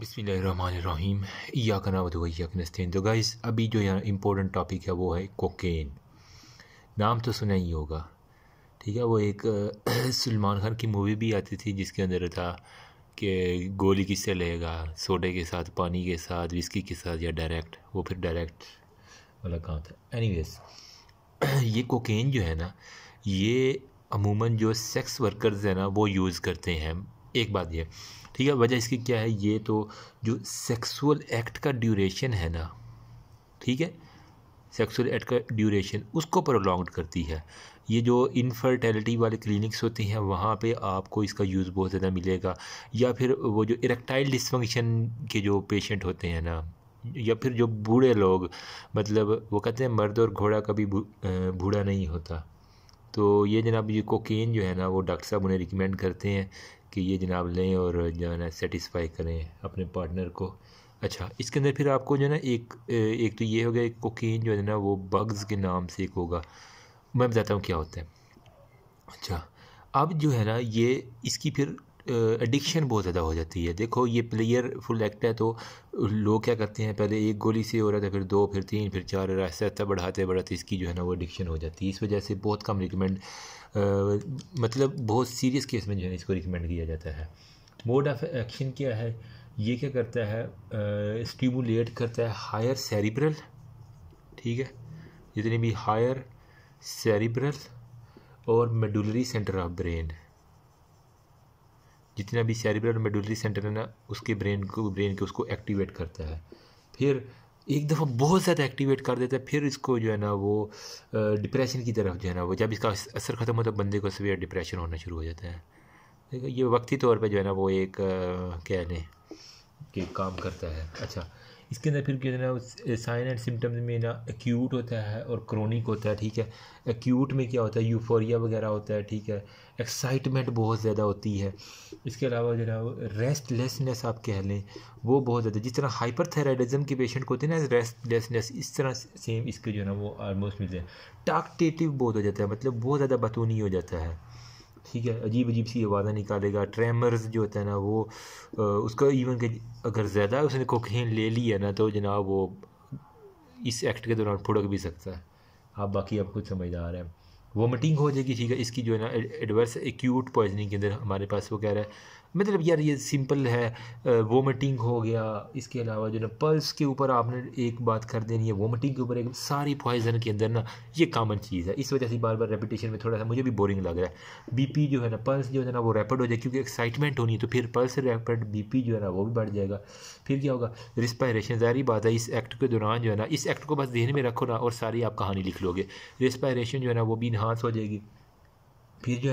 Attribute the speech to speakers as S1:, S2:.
S1: बिसमीम या कनावत या कनस्तीन तो गाइस अभी जो यहाँ इम्पोर्टेंट टॉपिक है वो है कोकेन नाम तो सुना ही होगा ठीक है वो एक सलमान खान की मूवी भी आती थी जिसके अंदर था कि गोली किससे लेगा सोडे के साथ पानी के साथ विस्की के साथ या डायरेक्ट वो फिर डायरेक्ट वाला काम था वेज ये कोकेन जो है ना ये अमूमन जो सेक्स वर्कर्स हैं ना वो यूज़ करते हैं एक बात यह ठीक है वजह इसकी क्या है ये तो जो सेक्सुअल एक्ट का ड्यूरेशन है ना ठीक है सेक्सुअल एक्ट का ड्यूरेशन उसको प्रोलॉन्ग करती है ये जो इनफर्टेलिटी वाले क्लिनिक्स होती हैं वहाँ पे आपको इसका यूज़ बहुत ज़्यादा मिलेगा या फिर वो जो इरेक्टाइल डिसफंक्शन के जो पेशेंट होते हैं ना या फिर जो बूढ़े लोग मतलब वो कहते हैं मर्द और घोड़ा कभी बूढ़ा नहीं होता तो ये जनाब ये कोकेन जो है ना वो डॉक्टर साहब उन्हें रिकमेंड करते हैं कि ये जनाब लें और जो है ना सेटिस्फाई करें अपने पार्टनर को अच्छा इसके अंदर फिर आपको जो है ना एक एक तो ये हो गया एक कोकीन जो है ना वो बग्स के नाम से एक होगा मैं बताता हूँ क्या होता है अच्छा अब जो है ना ये इसकी फिर एडिक्शन बहुत ज़्यादा हो जाती है देखो ये प्लेयर फुल एक्ट है तो लोग क्या करते हैं पहले एक गोली से हो रहा था फिर दो फिर तीन फिर चार ऐसा ऐसा बढ़ाते बढ़ाते इसकी जो है ना वो एडिक्शन हो जाती है इस वजह से बहुत कम रिकमेंड मतलब बहुत सीरियस केस में जो है इसको रिकमेंड किया जाता है मोड ऑफ एक्शन क्या है ये क्या करता है स्टिमुलेट करता है हायर सेरिब्रल ठीक है जितने भी हायर सेरिब्रल और मेडुलरी सेंटर ऑफ ब्रेन जितना भी सेरिब्रल मेडुलरी सेंटर है ना उसके ब्रेन को ब्रेन के उसको एक्टिवेट करता है फिर एक दफ़ा बहुत ज़्यादा एक्टिवेट कर देता है फिर इसको जो है ना वो डिप्रेशन की तरफ जो है ना वो जब इसका असर ख़त्म होता है बंदे को सवेर डिप्रेशन होना शुरू हो जाता है ये वक्ती तौर पे जो है ना वो एक कह लें कि काम करता है अच्छा इसके अंदर फिर क्या है ना साइन एंड सिम्टम्स में ना एक्यूट होता है और क्रोनिक होता है ठीक है एक्यूट में क्या होता है यूफोरिया वगैरह होता है ठीक है एक्साइटमेंट बहुत ज़्यादा होती है इसके अलावा जो है रेस्टलेसनेस आप कह लें वो बहुत ज़्यादा जिस तरह हाइपरथायराइडिज्म के पेशेंट को होते हैं ना रेस्टलेसनेस इस तरह सेम इसके जो है ना वो ऑलमोस्ट मिलते हैं टाकटेटिव बहुत हो जाता है मतलब बहुत ज़्यादा बतूनी हो जाता है ठीक है अजीब अजीब सी आवाज़ें निकालेगा ट्रेमर्स जो होता है ना वो आ, उसका इवन के अगर ज़्यादा उसने कोकेन ले ली है ना तो जनाब वो इस एक्ट के दौरान फुड़क भी सकता है आप हाँ, बाकी आप आ समझदार हैं वोमिटिंग हो जाएगी ठीक है इसकी जो है ना एडवर्स एक्यूट पॉइजनिंग के अंदर हमारे पास वो कह रहा है मतलब यार ये सिंपल है वोमिटिंग हो गया इसके अलावा जो ना पल्स के ऊपर आपने एक बात कर देनी है वोमिटिंग के ऊपर एक सारी पॉइजन के अंदर ना ये कॉमन चीज़ है इस वजह से बार बार रेपिटेशन में थोड़ा सा मुझे भी बोरिंग लग रहा है बीपी जो है ना पल्स जो है ना वो रैपिड हो जाए क्योंकि एक्साइटमेंट होनी है तो फिर पल्स रैपिड बी जो है ना वो भी बढ़ जाएगा फिर क्या होगा रिस्पायरेशन जारी बात है इस एक्ट के दौरान जो है ना इस एक्ट को बस ध्यान में रखो ना और सारी आप कहानी लिख लोगे रिस्पायरेशन जो है ना वो भी इन्हांस हो जाएगी फिर जो है